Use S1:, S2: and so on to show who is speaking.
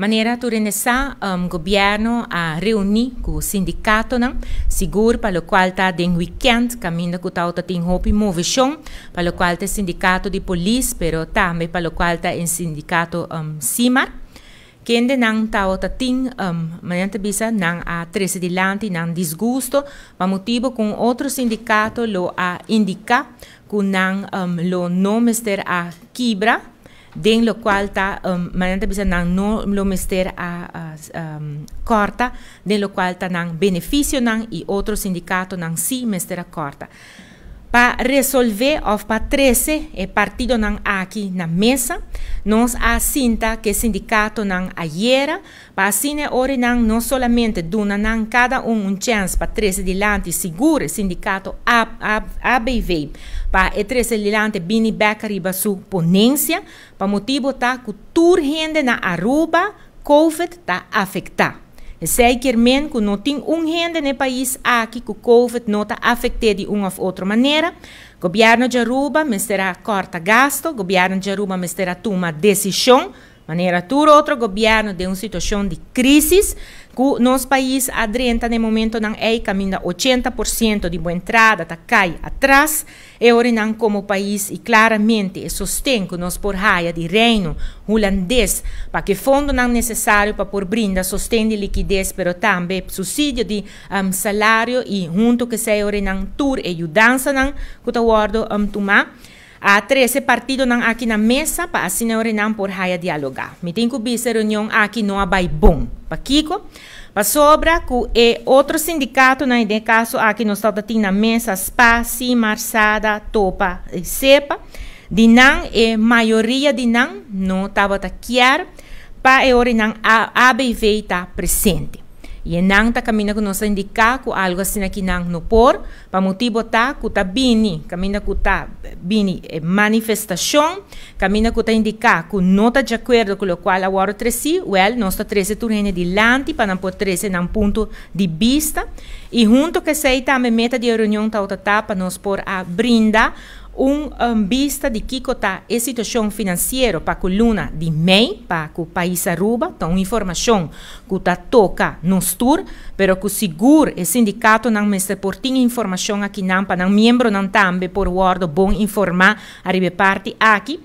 S1: Maneira ture nessa um, governo a reunir com o sindicato não seguro para o qual tá den weekend caminho com tal tá tem hopi movição para o qual tá sindicato de polícia pero também para o qual tá em sindicato um, CIMAR kende tá o tating um, mananta bisa nang a trese dilanti nang disgusto pa motivo kung outro sindicato lo a indica kunang um, lo nomester a kibra den lokalta um, mananta bisa nang no lo mister a, a um, corta, den lokalta nang beneficio nang i otro sindicato nang si mister a corta. Para resolver ou para 13, o partido não aqui na mesa. Nós assinta que o sindicato não ayera, Para assim, ora não, não somente duna não cada um um chance para 13 dilante seguro sindicato ABV. Para 13 dilante bini back riba sua ponência. Para motivo tá que turgente na Aruba, COVID tá afetar. Zeker men que não tem um renda no país aqui que o COVID não está afetado de uma ou outra maneira. o Governo de Aruba, me será corta gasto. o Governo de Aruba, me será toma decisão maneira todo outro governo de uma situação de crise que nosso país adrenta no momento não é caminha 80% de boa entrada tá cai atrás e ora não como país e claramente sustém que nós por raia de reino holandês para que fundo não necessário para por brinda sostém de liquidez pero também subsídio de um, salário e junto que se ora não tur e ajudança não que tá guardo um, tomar a 13 partido ng aqui na mesa pa asinorinan por haya dialoga. Mitin ko bisa reunião aki no abai bom. Pa Kiko, pa sobra ku e outro sindicato na ide caso aqui no estado na mesa spa, marçada, marsada, topa e sepa. Dinan e maioria dinan no tava ta kiar pa e orinan a ABV presente. E nang ta camina ku nosa indicar ku algo assim aqui nang no por, para motivo ta ku ta bini, camina ku ta bini é eh, manifestação, camina ku ta indicar ku nota de acordo com o qual waro tresi, well, nossa trese turene di lanti para não por trese nang ponto de vista, e junto que sei ta me meta de reunião ta outra tapa nos por a brinda um, vista de que está a situação financeira para a coluna de MEI, para o país Aruba. Então, informação que está toca no STUR, pero que seguro o sindicato não mestre por informação aqui não, para não membro não também, por guardo bom informar a parte aqui.